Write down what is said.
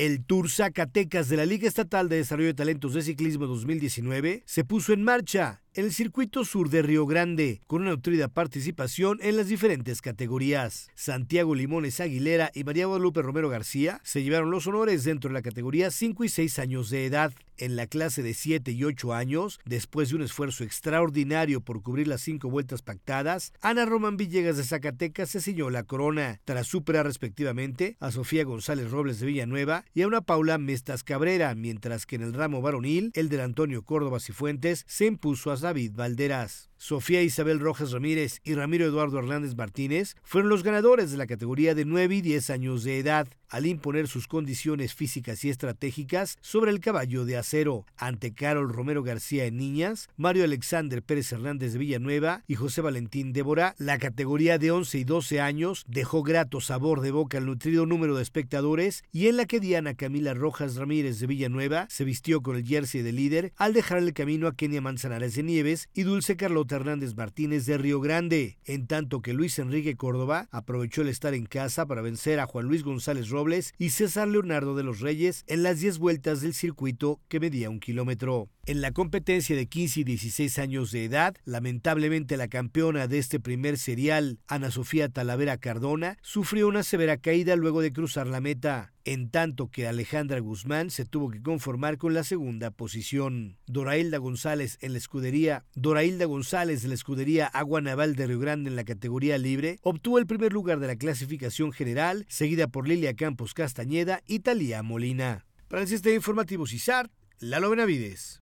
El Tour Zacatecas de la Liga Estatal de Desarrollo de Talentos de Ciclismo 2019 se puso en marcha el circuito sur de Río Grande, con una nutrida participación en las diferentes categorías. Santiago Limones Aguilera y María Guadalupe Romero García se llevaron los honores dentro de la categoría 5 y 6 años de edad. En la clase de 7 y 8 años, después de un esfuerzo extraordinario por cubrir las cinco vueltas pactadas, Ana Román Villegas de Zacatecas se ciñó la corona, tras superar respectivamente a Sofía González Robles de Villanueva y a una Paula Mestas Cabrera, mientras que en el ramo varonil, el del Antonio Córdoba Cifuentes se impuso a David Valderas. Sofía Isabel Rojas Ramírez y Ramiro Eduardo Hernández Martínez fueron los ganadores de la categoría de 9 y 10 años de edad, al imponer sus condiciones físicas y estratégicas sobre el caballo de acero, ante Carol Romero García en Niñas, Mario Alexander Pérez Hernández de Villanueva y José Valentín Débora. La categoría de 11 y 12 años dejó grato sabor de boca al nutrido número de espectadores y en la que Diana Camila Rojas Ramírez de Villanueva se vistió con el jersey de líder al dejar el camino a Kenia Manzanares de Nieves y Dulce Carlota Hernández Martínez de Río Grande, en tanto que Luis Enrique Córdoba aprovechó el estar en casa para vencer a Juan Luis González Robles y César Leonardo de los Reyes en las 10 vueltas del circuito que medía un kilómetro. En la competencia de 15 y 16 años de edad, lamentablemente la campeona de este primer serial, Ana Sofía Talavera Cardona, sufrió una severa caída luego de cruzar la meta en tanto que Alejandra Guzmán se tuvo que conformar con la segunda posición. Dorailda González en la escudería Dorailda González de la escudería Agua Naval de Río Grande en la categoría libre obtuvo el primer lugar de la clasificación general, seguida por Lilia Campos Castañeda y Talía Molina. Para el sistema informativo CISAR, Lalo Benavides.